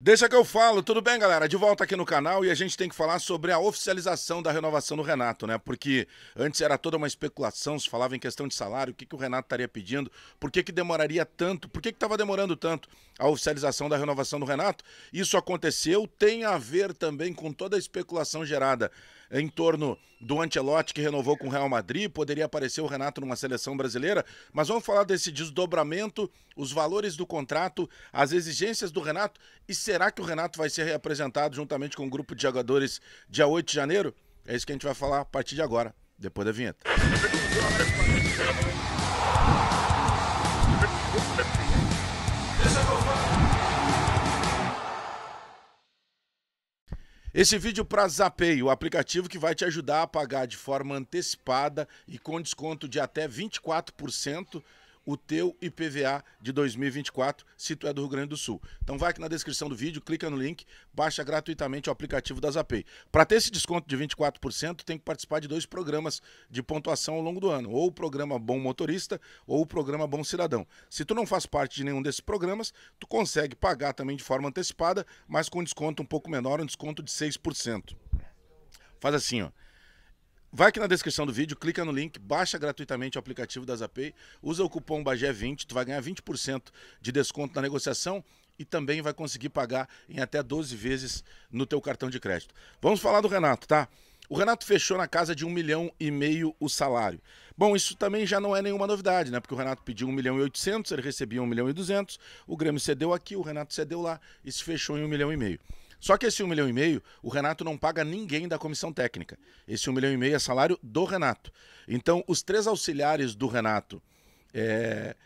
Deixa que eu falo, tudo bem, galera? De volta aqui no canal e a gente tem que falar sobre a oficialização da renovação do Renato, né? Porque antes era toda uma especulação, se falava em questão de salário, o que, que o Renato estaria pedindo, por que, que demoraria tanto, por que estava demorando tanto a oficialização da renovação do Renato. Isso aconteceu, tem a ver também com toda a especulação gerada em torno do Antelotti que renovou com o Real Madrid, poderia aparecer o Renato numa seleção brasileira, mas vamos falar desse desdobramento, os valores do contrato, as exigências do Renato e será que o Renato vai ser reapresentado juntamente com o um grupo de jogadores dia 8 de janeiro? É isso que a gente vai falar a partir de agora, depois da vinheta. Esse vídeo para Zapay, o aplicativo que vai te ajudar a pagar de forma antecipada e com desconto de até 24% o teu IPVA de 2024, se tu é do Rio Grande do Sul. Então vai aqui na descrição do vídeo, clica no link, baixa gratuitamente o aplicativo da Zapay. Para ter esse desconto de 24%, tem que participar de dois programas de pontuação ao longo do ano, ou o programa Bom Motorista ou o programa Bom Cidadão. Se tu não faz parte de nenhum desses programas, tu consegue pagar também de forma antecipada, mas com desconto um pouco menor, um desconto de 6%. Faz assim, ó Vai aqui na descrição do vídeo, clica no link, baixa gratuitamente o aplicativo da Zapay, usa o cupom BAGÉ20, tu vai ganhar 20% de desconto na negociação e também vai conseguir pagar em até 12 vezes no teu cartão de crédito. Vamos falar do Renato, tá? O Renato fechou na casa de um milhão e meio o salário. Bom, isso também já não é nenhuma novidade, né? Porque o Renato pediu um milhão e oitocentos, ele recebia um milhão e duzentos, o Grêmio cedeu aqui, o Renato cedeu lá e se fechou em um milhão e meio. Só que esse 1 um milhão e meio, o Renato não paga ninguém da comissão técnica. Esse 1 um milhão e meio é salário do Renato. Então, os três auxiliares do Renato. É,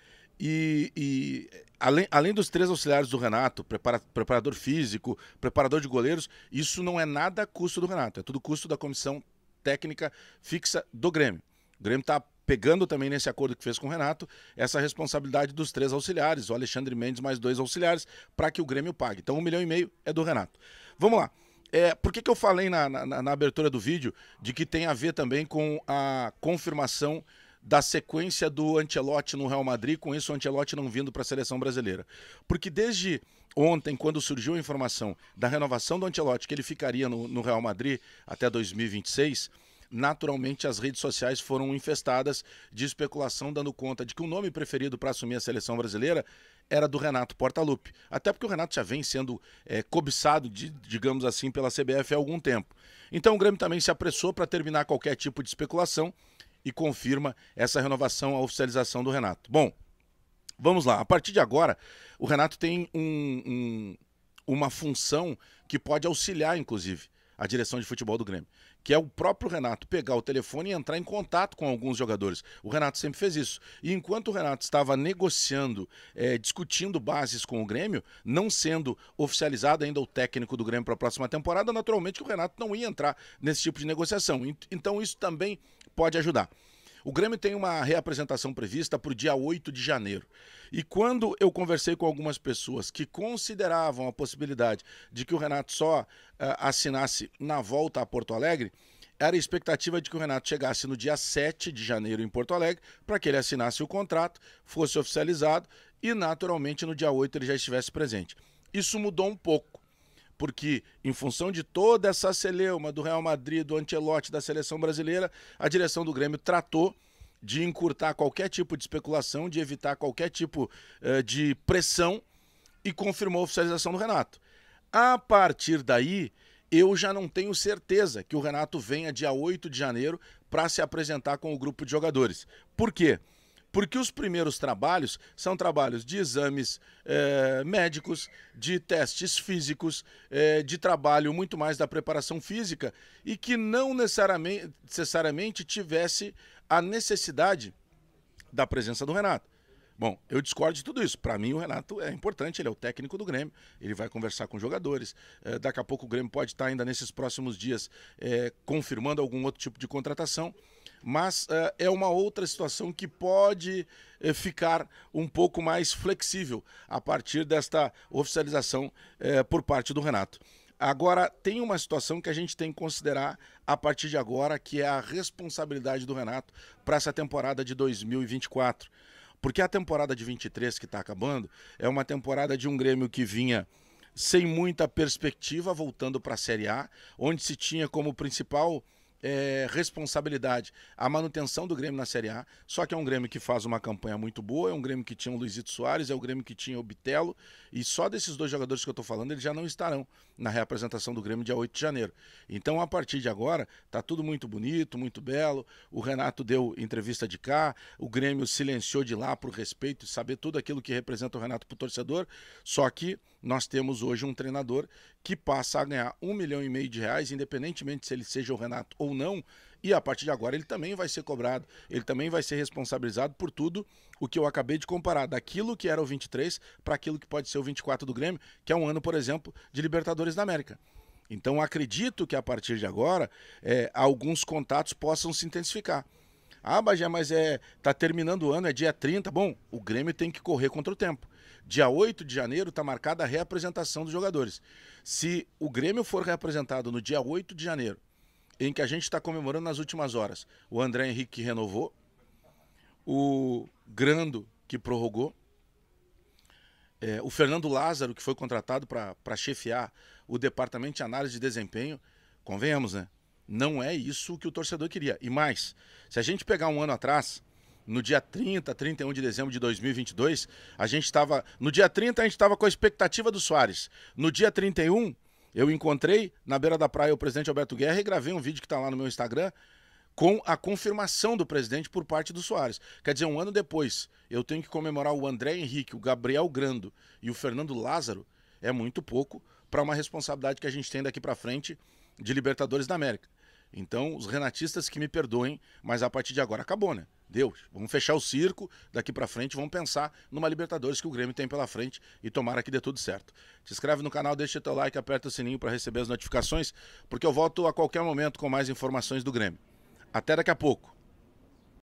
e, e além, além dos três auxiliares do Renato, prepara, preparador físico, preparador de goleiros, isso não é nada custo do Renato, é tudo custo da comissão técnica fixa do Grêmio. O Grêmio está pegando também nesse acordo que fez com o Renato, essa responsabilidade dos três auxiliares, o Alexandre Mendes mais dois auxiliares, para que o Grêmio pague. Então, um milhão e meio é do Renato. Vamos lá. É, por que, que eu falei na, na, na abertura do vídeo de que tem a ver também com a confirmação da sequência do Antelote no Real Madrid, com isso o não vindo para a seleção brasileira? Porque desde ontem, quando surgiu a informação da renovação do Antelote que ele ficaria no, no Real Madrid até 2026 naturalmente as redes sociais foram infestadas de especulação, dando conta de que o nome preferido para assumir a seleção brasileira era do Renato Portaluppi. Até porque o Renato já vem sendo é, cobiçado, de, digamos assim, pela CBF há algum tempo. Então o Grêmio também se apressou para terminar qualquer tipo de especulação e confirma essa renovação, a oficialização do Renato. Bom, vamos lá. A partir de agora, o Renato tem um, um, uma função que pode auxiliar, inclusive a direção de futebol do Grêmio, que é o próprio Renato pegar o telefone e entrar em contato com alguns jogadores. O Renato sempre fez isso. E enquanto o Renato estava negociando, é, discutindo bases com o Grêmio, não sendo oficializado ainda o técnico do Grêmio para a próxima temporada, naturalmente que o Renato não ia entrar nesse tipo de negociação. Então isso também pode ajudar. O Grêmio tem uma reapresentação prevista para o dia 8 de janeiro. E quando eu conversei com algumas pessoas que consideravam a possibilidade de que o Renato só uh, assinasse na volta a Porto Alegre, era a expectativa de que o Renato chegasse no dia 7 de janeiro em Porto Alegre para que ele assinasse o contrato, fosse oficializado e, naturalmente, no dia 8 ele já estivesse presente. Isso mudou um pouco porque em função de toda essa celeuma do Real Madrid, do Antelote, da seleção brasileira, a direção do Grêmio tratou de encurtar qualquer tipo de especulação, de evitar qualquer tipo uh, de pressão e confirmou a oficialização do Renato. A partir daí, eu já não tenho certeza que o Renato venha dia 8 de janeiro para se apresentar com o grupo de jogadores. Por quê? porque os primeiros trabalhos são trabalhos de exames é, médicos, de testes físicos, é, de trabalho muito mais da preparação física e que não necessariamente, necessariamente tivesse a necessidade da presença do Renato. Bom, eu discordo de tudo isso. Para mim, o Renato é importante, ele é o técnico do Grêmio, ele vai conversar com jogadores. É, daqui a pouco, o Grêmio pode estar tá ainda nesses próximos dias é, confirmando algum outro tipo de contratação mas uh, é uma outra situação que pode uh, ficar um pouco mais flexível a partir desta oficialização uh, por parte do Renato. Agora, tem uma situação que a gente tem que considerar a partir de agora, que é a responsabilidade do Renato para essa temporada de 2024. Porque a temporada de 23 que está acabando é uma temporada de um Grêmio que vinha sem muita perspectiva, voltando para a Série A, onde se tinha como principal é, responsabilidade a manutenção do Grêmio na Série A. Só que é um Grêmio que faz uma campanha muito boa, é um Grêmio que tinha o Luizito Soares, é o Grêmio que tinha o Bitelo, e só desses dois jogadores que eu estou falando, eles já não estarão na reapresentação do Grêmio dia 8 de janeiro. Então, a partir de agora, tá tudo muito bonito, muito belo. O Renato deu entrevista de cá, o Grêmio silenciou de lá por respeito, saber tudo aquilo que representa o Renato para o torcedor. Só que nós temos hoje um treinador que passa a ganhar um milhão e meio de reais, independentemente se ele seja o Renato ou não, e a partir de agora ele também vai ser cobrado, ele também vai ser responsabilizado por tudo o que eu acabei de comparar, daquilo que era o 23 para aquilo que pode ser o 24 do Grêmio, que é um ano, por exemplo, de Libertadores da América. Então acredito que a partir de agora é, alguns contatos possam se intensificar. Ah, Bagé, mas é tá terminando o ano, é dia 30. Bom, o Grêmio tem que correr contra o tempo. Dia 8 de janeiro está marcada a reapresentação dos jogadores. Se o Grêmio for reapresentado no dia 8 de janeiro, em que a gente está comemorando nas últimas horas, o André Henrique renovou, o Grando, que prorrogou, é, o Fernando Lázaro, que foi contratado para chefiar o departamento de análise de desempenho, convenhamos, né? Não é isso que o torcedor queria. E mais, se a gente pegar um ano atrás, no dia 30, 31 de dezembro de 2022, a gente estava. No dia 30, a gente estava com a expectativa do Soares. No dia 31, eu encontrei na beira da praia o presidente Alberto Guerra e gravei um vídeo que está lá no meu Instagram com a confirmação do presidente por parte do Soares. Quer dizer, um ano depois, eu tenho que comemorar o André Henrique, o Gabriel Grando e o Fernando Lázaro. É muito pouco para uma responsabilidade que a gente tem daqui para frente de Libertadores da América. Então, os renatistas que me perdoem, mas a partir de agora acabou, né? Deus, vamos fechar o circo, daqui para frente vamos pensar numa Libertadores que o Grêmio tem pela frente e tomara que dê tudo certo. Se inscreve no canal, deixa teu like, aperta o sininho para receber as notificações, porque eu volto a qualquer momento com mais informações do Grêmio. Até daqui a pouco.